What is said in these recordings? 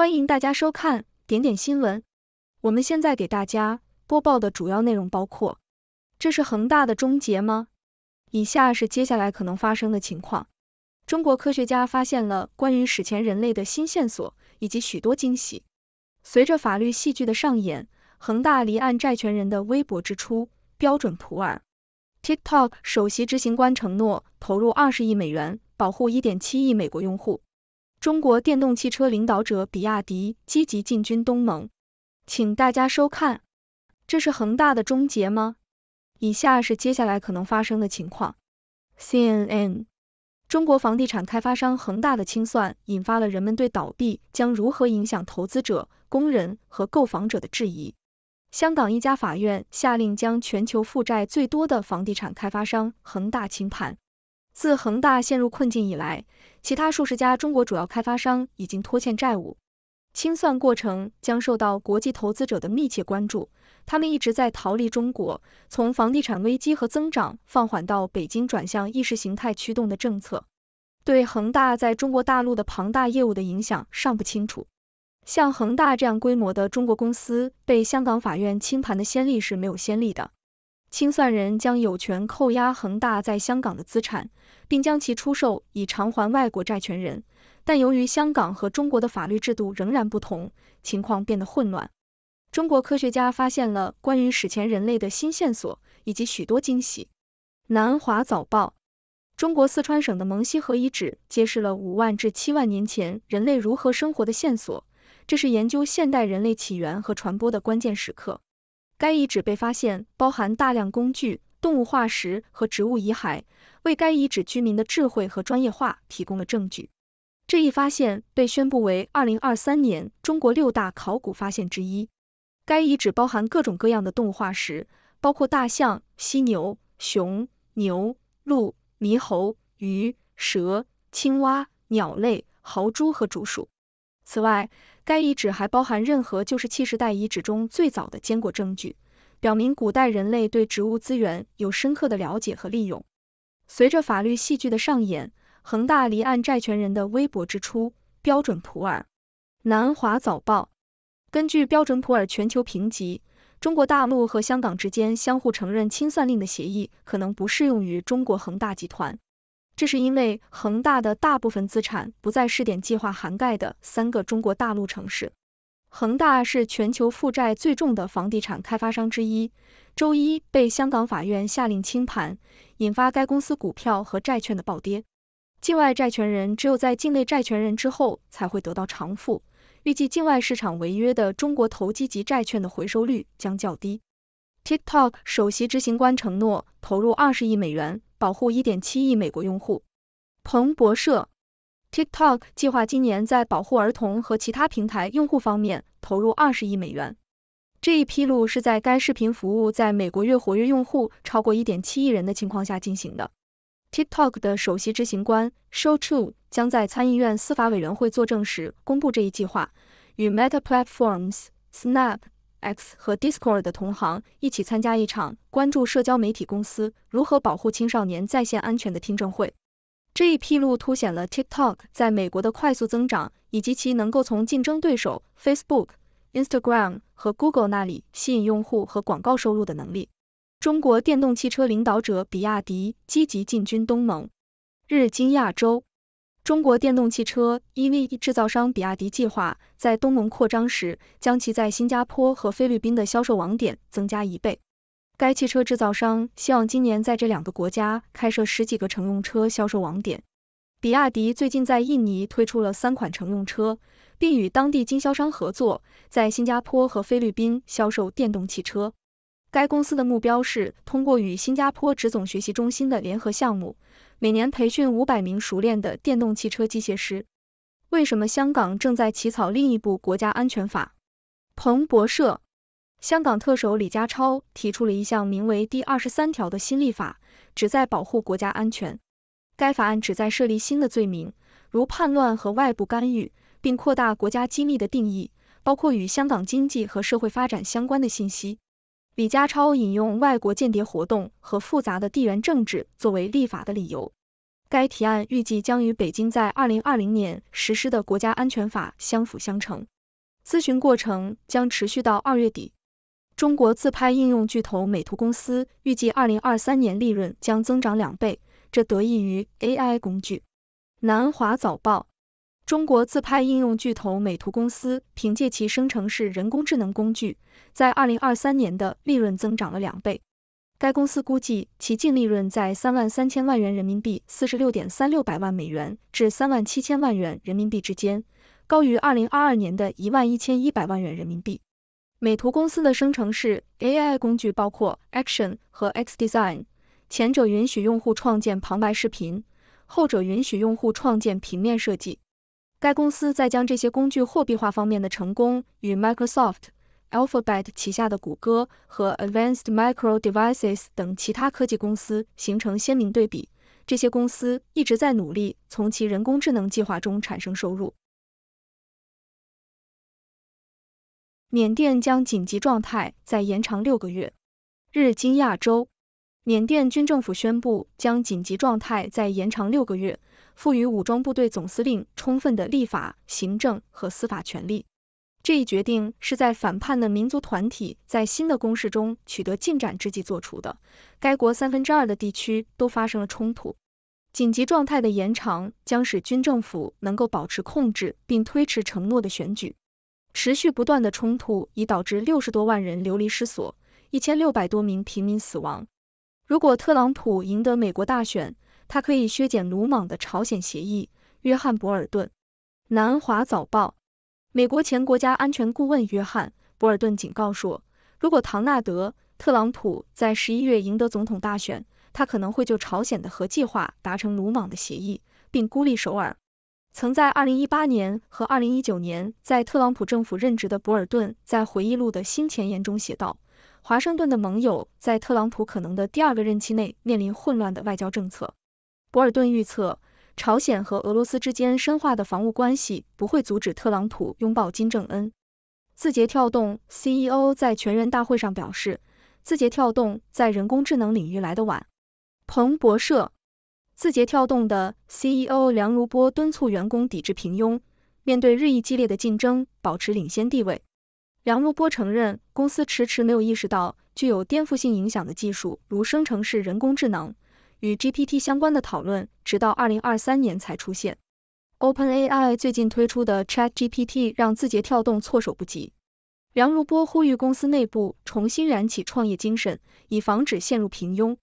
欢迎大家收看点点新闻。我们现在给大家播报的主要内容包括：这是恒大的终结吗？以下是接下来可能发生的情况。中国科学家发现了关于史前人类的新线索以及许多惊喜。随着法律戏剧的上演，恒大离岸债权人的微博支出。标准普尔，TikTok 首席执行官承诺投入二十亿美元保护一点七亿美国用户。中国电动汽车领导者比亚迪积极进军东盟，请大家收看。这是恒大的终结吗？以下是接下来可能发生的情况。CNN：中国房地产开发商恒大的清算引发了人们对倒闭将如何影响投资者、工人和购房者的质疑。香港一家法院下令将全球负债最多的房地产开发商恒大清盘。自恒大陷入困境以来，其他数十家中国主要开发商已经拖欠债务，清算过程将受到国际投资者的密切关注。他们一直在逃离中国，从房地产危机和增长放缓到北京转向意识形态驱动的政策，对恒大在中国大陆的庞大业务的影响尚不清楚。像恒大这样规模的中国公司被香港法院清盘的先例是没有先例的。清算人将有权扣押恒大在香港的资产，并将其出售以偿还外国债权人。但由于香港和中国的法律制度仍然不同，情况变得混乱。中国科学家发现了关于史前人类的新线索以及许多惊喜。南华早报：中国四川省的蒙西河遗址揭示了五万至七万年前人类如何生活的线索，这是研究现代人类起源和传播的关键时刻。该遗址被发现包含大量工具、动物化石和植物遗骸，为该遗址居民的智慧和专业化提供了证据。这一发现被宣布为二零二三年中国六大考古发现之一。该遗址包含各种各样的动物化石，包括大象、犀牛、熊、牛、鹿、猕猴、鱼、蛇、青蛙、鸟类、豪猪和竹鼠。此外，该遗址还包含任何旧石器时代遗址中最早的坚果证据，表明古代人类对植物资源有深刻的了解和利用。随着法律戏剧的上演，恒大离岸债权人的微博支出。标准普尔南华早报根据标准普尔全球评级，中国大陆和香港之间相互承认清算令的协议可能不适用于中国恒大集团。这是因为恒大的大部分资产不在试点计划涵盖的三个中国大陆城市。恒大是全球负债最重的房地产开发商之一，周一被香港法院下令清盘，引发该公司股票和债券的暴跌。境外债权人只有在境内债权人之后才会得到偿付，预计境外市场违约的中国投机级债券的回收率将较低。TikTok 首席执行官承诺投入二十亿美元。保护一点七亿美国用户。彭博社，TikTok 计划今年在保护儿童和其他平台用户方面投入二十亿美元。这一披露是在该视频服务在美国月活跃用户超过一点七亿人的情况下进行的。TikTok 的首席执行官 Shou Chu 将在参议院司法委员会作证时公布这一计划，与 Meta Platforms、Snap。X 和 Discord 的同行一起参加一场关注社交媒体公司如何保护青少年在线安全的听证会。这一披露凸显了 TikTok 在美国的快速增长，以及其能够从竞争对手 Facebook、Instagram 和 Google 那里吸引用户和广告收入的能力。中国电动汽车领导者比亚迪积极进军东盟。日经亚洲。中国电动汽车 EV 制造商比亚迪计划在东盟扩张时，将其在新加坡和菲律宾的销售网点增加一倍。该汽车制造商希望今年在这两个国家开设十几个乘用车销售网点。比亚迪最近在印尼推出了三款乘用车，并与当地经销商合作，在新加坡和菲律宾销售电动汽车。该公司的目标是通过与新加坡职总学习中心的联合项目。每年培训五百名熟练的电动汽车机械师。为什么香港正在起草另一部国家安全法？彭博社，香港特首李家超提出了一项名为第二十三条的新立法，旨在保护国家安全。该法案旨在设立新的罪名，如叛乱和外部干预，并扩大国家机密的定义，包括与香港经济和社会发展相关的信息。李家超引用外国间谍活动和复杂的地缘政治作为立法的理由。该提案预计将与北京在二零二零年实施的国家安全法相辅相成。咨询过程将持续到二月底。中国自拍应用巨头美图公司预计二零二三年利润将增长两倍，这得益于 AI 工具。南华早报。中国自拍应用巨头美图公司凭借其生成式人工智能工具，在二零二三年的利润增长了两倍。该公司估计其净利润在三万三千万元人民币（四十六点三六百万美元）至三万七千万元人民币之间，高于二零二二年的一万一千一百万元人民币。美图公司的生成式 AI 工具包括 Action 和 X Design，前者允许用户创建旁白视频，后者允许用户创建平面设计。该公司在将这些工具货币化方面的成功，与 Microsoft、Alphabet 旗下的谷歌和 Advanced Micro Devices 等其他科技公司形成鲜明对比。这些公司一直在努力从其人工智能计划中产生收入。缅甸将紧急状态再延长六个月。日经亚洲，缅甸军政府宣布将紧急状态再延长六个月。赋予武装部队总司令充分的立法、行政和司法权力。这一决定是在反叛的民族团体在新的攻势中取得进展之际做出的。该国三分之二的地区都发生了冲突。紧急状态的延长将使军政府能够保持控制，并推迟承诺的选举。持续不断的冲突已导致六十多万人流离失所，一千六百多名平民死亡。如果特朗普赢得美国大选，他可以削减鲁莽的朝鲜协议。约翰·博尔顿，《南华早报》美国前国家安全顾问约翰·博尔顿警告说，如果唐纳德·特朗普在十一月赢得总统大选，他可能会就朝鲜的核计划达成鲁莽的协议，并孤立首尔。曾在二零一八年和二零一九年在特朗普政府任职的博尔顿在回忆录的新前言中写道：“华盛顿的盟友在特朗普可能的第二个任期内面临混乱的外交政策。”博尔顿预测，朝鲜和俄罗斯之间深化的防务关系不会阻止特朗普拥抱金正恩。字节跳动 CEO 在全员大会上表示，字节跳动在人工智能领域来得晚。彭博社，字节跳动的 CEO 梁如波敦促员工抵制平庸，面对日益激烈的竞争，保持领先地位。梁如波承认，公司迟迟没有意识到具有颠覆性影响的技术，如生成式人工智能。与 GPT 相关的讨论直到二零二三年才出现。OpenAI 最近推出的 ChatGPT 让字节跳动措手不及。梁如波呼吁公司内部重新燃起创业精神，以防止陷入平庸。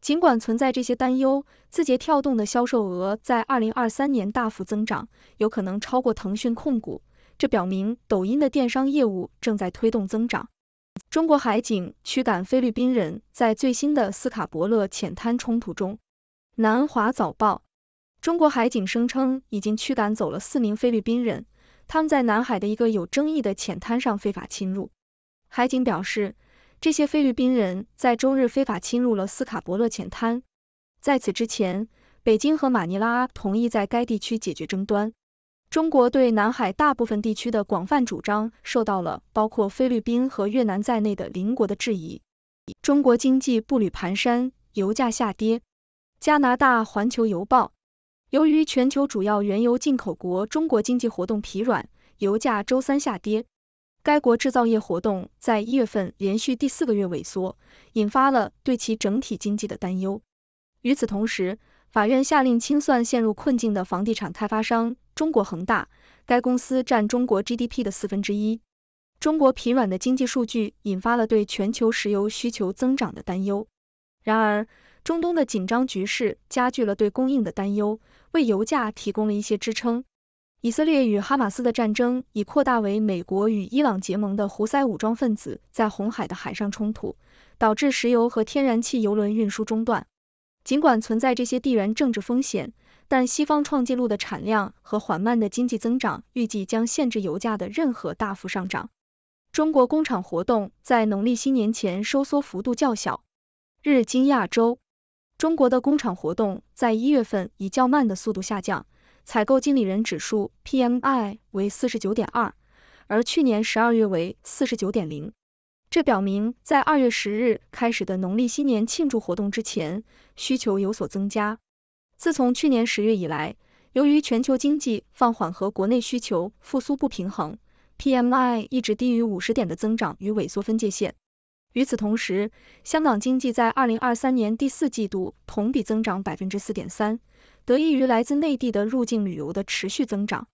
尽管存在这些担忧，字节跳动的销售额在二零二三年大幅增长，有可能超过腾讯控股。这表明抖音的电商业务正在推动增长。中国海警驱赶菲律宾人在最新的斯卡伯勒浅滩冲突中，南华早报，中国海警声称已经驱赶走了四名菲律宾人，他们在南海的一个有争议的浅滩上非法侵入。海警表示，这些菲律宾人在周日非法侵入了斯卡伯勒浅滩。在此之前，北京和马尼拉同意在该地区解决争端。中国对南海大部分地区的广泛主张受到了包括菲律宾和越南在内的邻国的质疑。中国经济步履蹒跚，油价下跌。加拿大环球邮报，由于全球主要原油进口国中国经济活动疲软，油价周三下跌。该国制造业活动在一月份连续第四个月萎缩，引发了对其整体经济的担忧。与此同时，法院下令清算陷入困境的房地产开发商中国恒大，该公司占中国 GDP 的四分之一。中国疲软的经济数据引发了对全球石油需求增长的担忧。然而，中东的紧张局势加剧了对供应的担忧，为油价提供了一些支撑。以色列与哈马斯的战争已扩大为美国与伊朗结盟的胡塞武装分子在红海的海上冲突，导致石油和天然气油轮运输中断。尽管存在这些地缘政治风险，但西方创纪录的产量和缓慢的经济增长预计将限制油价的任何大幅上涨。中国工厂活动在农历新年前收缩幅度较小。日经亚洲，中国的工厂活动在一月份以较慢的速度下降，采购经理人指数 （PMI） 为四十九点二，而去年十二月为四十九点零。这表明，在二月十日开始的农历新年庆祝活动之前，需求有所增加。自从去年十月以来，由于全球经济放缓和国内需求复苏不平衡，PMI 一直低于五十点的增长与萎缩分界线。与此同时，香港经济在二零二三年第四季度同比增长百分之四点三，得益于来自内地的入境旅游的持续增长。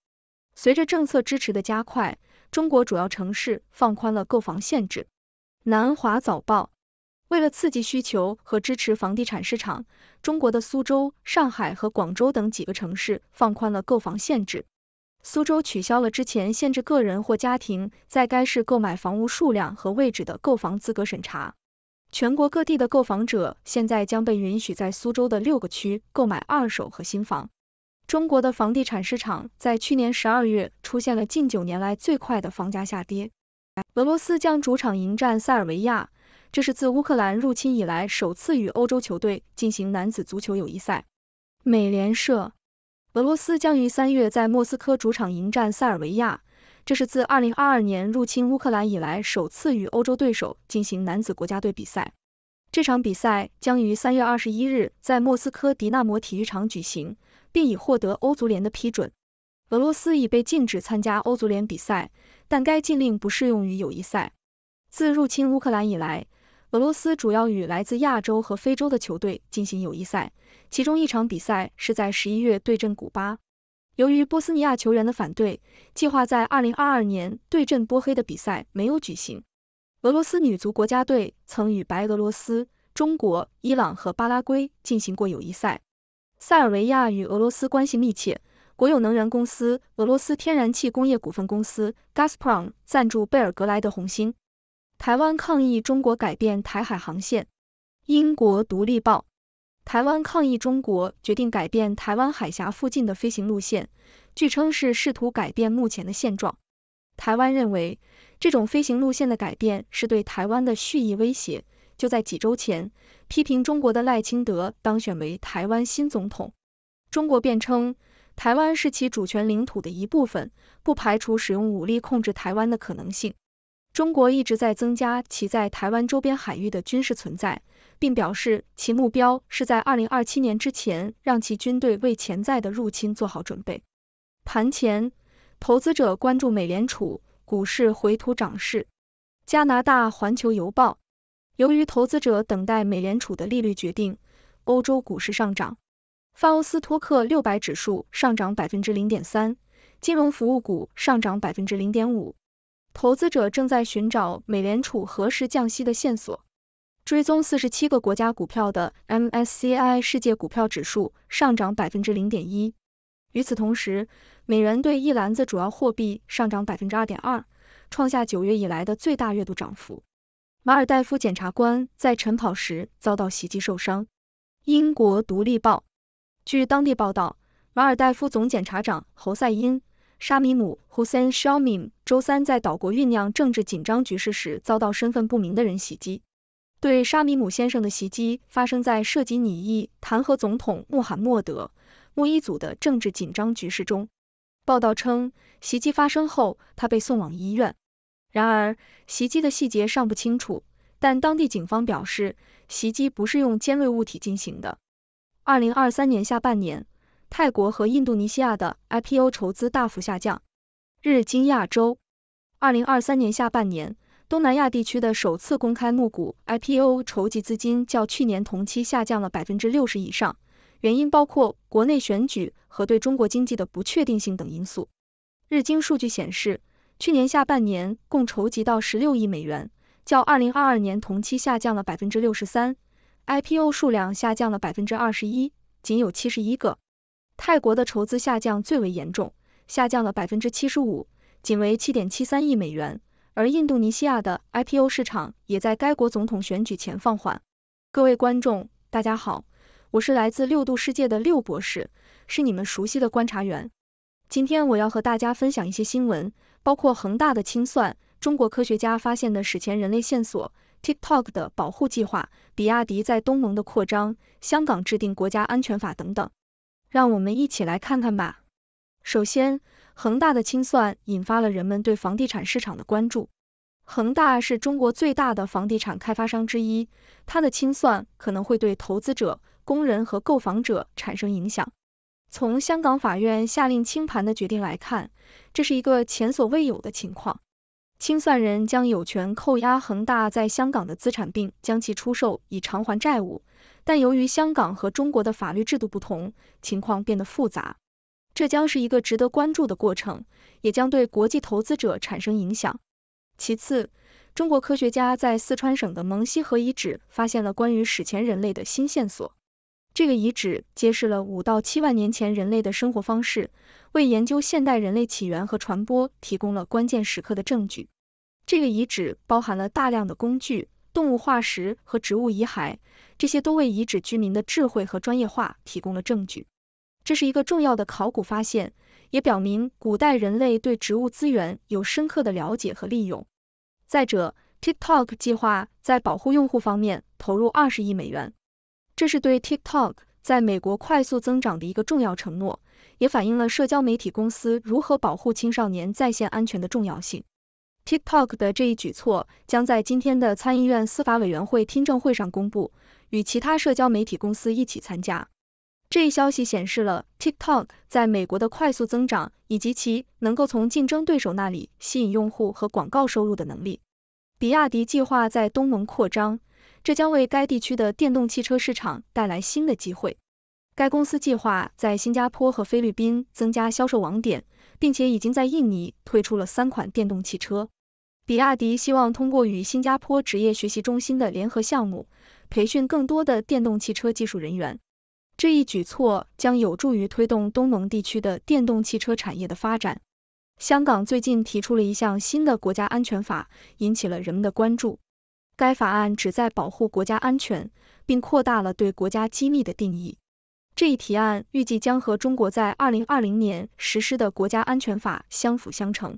随着政策支持的加快，中国主要城市放宽了购房限制。南华早报，为了刺激需求和支持房地产市场，中国的苏州、上海和广州等几个城市放宽了购房限制。苏州取消了之前限制个人或家庭在该市购买房屋数量和位置的购房资格审查。全国各地的购房者现在将被允许在苏州的六个区购买二手和新房。中国的房地产市场在去年十二月出现了近九年来最快的房价下跌。俄罗斯将主场迎战塞尔维亚，这是自乌克兰入侵以来首次与欧洲球队进行男子足球友谊赛。美联社，俄罗斯将于三月在莫斯科主场迎战塞尔维亚，这是自2022年入侵乌克兰以来首次与欧洲对手进行男子国家队比赛。这场比赛将于三月二十一日在莫斯科迪纳摩体育场举行，并已获得欧足联的批准。俄罗斯已被禁止参加欧足联比赛。但该禁令不适用于友谊赛。自入侵乌克兰以来，俄罗斯主要与来自亚洲和非洲的球队进行友谊赛，其中一场比赛是在十一月对阵古巴。由于波斯尼亚球员的反对，计划在二零二二年对阵波黑的比赛没有举行。俄罗斯女足国家队曾与白俄罗斯、中国、伊朗和巴拉圭进行过友谊赛。塞尔维亚与俄罗斯关系密切。国有能源公司俄罗斯天然气工业股份公司 Gazprom 赞助贝尔格莱德红星。台湾抗议中国改变台海航线。英国《独立报》：台湾抗议中国决定改变台湾海峡附近的飞行路线，据称是试图改变目前的现状。台湾认为这种飞行路线的改变是对台湾的蓄意威胁。就在几周前，批评中国的赖清德当选为台湾新总统，中国辩称。台湾是其主权领土的一部分，不排除使用武力控制台湾的可能性。中国一直在增加其在台湾周边海域的军事存在，并表示其目标是在二零二七年之前让其军队为潜在的入侵做好准备。盘前，投资者关注美联储，股市回吐涨势。加拿大环球邮报，由于投资者等待美联储的利率决定，欧洲股市上涨。泛欧斯托克六百指数上涨百分之零点三，金融服务股上涨百分之零点五。投资者正在寻找美联储何时降息的线索。追踪四十七个国家股票的 MSCI 世界股票指数上涨百分之零点一。与此同时，美元对一篮子主要货币上涨百分之二点二，创下九月以来的最大月度涨幅。马尔代夫检察官在晨跑时遭到袭击受伤。英国独立报。据当地报道，马尔代夫总检察长侯赛因·沙米姆 （Hussein Shami） 周三在岛国酝酿政治紧张局势时遭到身份不明的人袭击。对沙米姆先生的袭击发生在涉及拟议弹劾总统穆罕默德·穆伊祖的政治紧张局势中。报道称，袭击发生后，他被送往医院。然而，袭击的细节尚不清楚，但当地警方表示，袭击不是用尖锐物体进行的。二零二三年下半年，泰国和印度尼西亚的 IPO 筹资大幅下降。日经亚洲，二零二三年下半年，东南亚地区的首次公开募股 IPO 筹集资金较去年同期下降了百分之六十以上，原因包括国内选举和对中国经济的不确定性等因素。日经数据显示，去年下半年共筹集到十六亿美元，较二零二二年同期下降了百分之六十三。IPO 数量下降了百分之二十一，仅有七十一个。泰国的筹资下降最为严重，下降了百分之七十五，仅为七点七三亿美元。而印度尼西亚的 IPO 市场也在该国总统选举前放缓。各位观众，大家好，我是来自六度世界的六博士，是你们熟悉的观察员。今天我要和大家分享一些新闻，包括恒大的清算。中国科学家发现的史前人类线索，TikTok 的保护计划，比亚迪在东盟的扩张，香港制定国家安全法等等，让我们一起来看看吧。首先，恒大的清算引发了人们对房地产市场的关注。恒大是中国最大的房地产开发商之一，它的清算可能会对投资者、工人和购房者产生影响。从香港法院下令清盘的决定来看，这是一个前所未有的情况。清算人将有权扣押恒大在香港的资产，并将其出售以偿还债务。但由于香港和中国的法律制度不同，情况变得复杂。这将是一个值得关注的过程，也将对国际投资者产生影响。其次，中国科学家在四川省的蒙西河遗址发现了关于史前人类的新线索。这个遗址揭示了五到七万年前人类的生活方式，为研究现代人类起源和传播提供了关键时刻的证据。这个遗址包含了大量的工具、动物化石和植物遗骸，这些都为遗址居民的智慧和专业化提供了证据。这是一个重要的考古发现，也表明古代人类对植物资源有深刻的了解和利用。再者，TikTok 计划在保护用户方面投入二十亿美元。这是对 TikTok 在美国快速增长的一个重要承诺，也反映了社交媒体公司如何保护青少年在线安全的重要性。TikTok 的这一举措将在今天的参议院司法委员会听证会上公布，与其他社交媒体公司一起参加。这一消息显示了 TikTok 在美国的快速增长，以及其能够从竞争对手那里吸引用户和广告收入的能力。比亚迪计划在东盟扩张。这将为该地区的电动汽车市场带来新的机会。该公司计划在新加坡和菲律宾增加销售网点，并且已经在印尼推出了三款电动汽车。比亚迪希望通过与新加坡职业学习中心的联合项目，培训更多的电动汽车技术人员。这一举措将有助于推动东盟地区的电动汽车产业的发展。香港最近提出了一项新的国家安全法，引起了人们的关注。该法案旨在保护国家安全，并扩大了对国家机密的定义。这一提案预计将和中国在二零二零年实施的国家安全法相辅相成。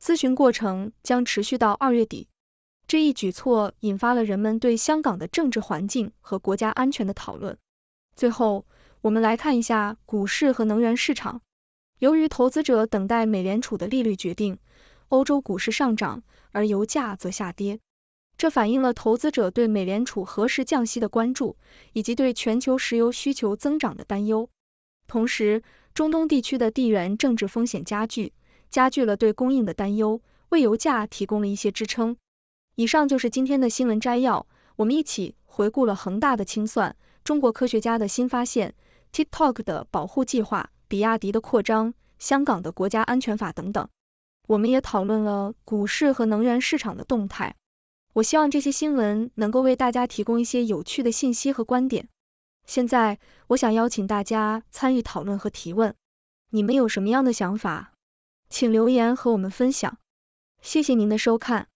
咨询过程将持续到二月底。这一举措引发了人们对香港的政治环境和国家安全的讨论。最后，我们来看一下股市和能源市场。由于投资者等待美联储的利率决定，欧洲股市上涨，而油价则下跌。这反映了投资者对美联储何时降息的关注，以及对全球石油需求增长的担忧。同时，中东地区的地缘政治风险加剧，加剧了对供应的担忧，为油价提供了一些支撑。以上就是今天的新闻摘要。我们一起回顾了恒大的清算、中国科学家的新发现、TikTok 的保护计划、比亚迪的扩张、香港的国家安全法等等。我们也讨论了股市和能源市场的动态。我希望这些新闻能够为大家提供一些有趣的信息和观点。现在，我想邀请大家参与讨论和提问。你们有什么样的想法，请留言和我们分享。谢谢您的收看。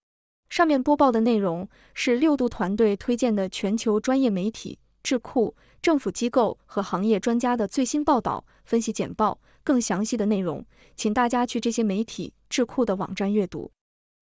上面播报的内容是六度团队推荐的全球专业媒体、智库、政府机构和行业专家的最新报道、分析简报。更详细的内容，请大家去这些媒体、智库的网站阅读。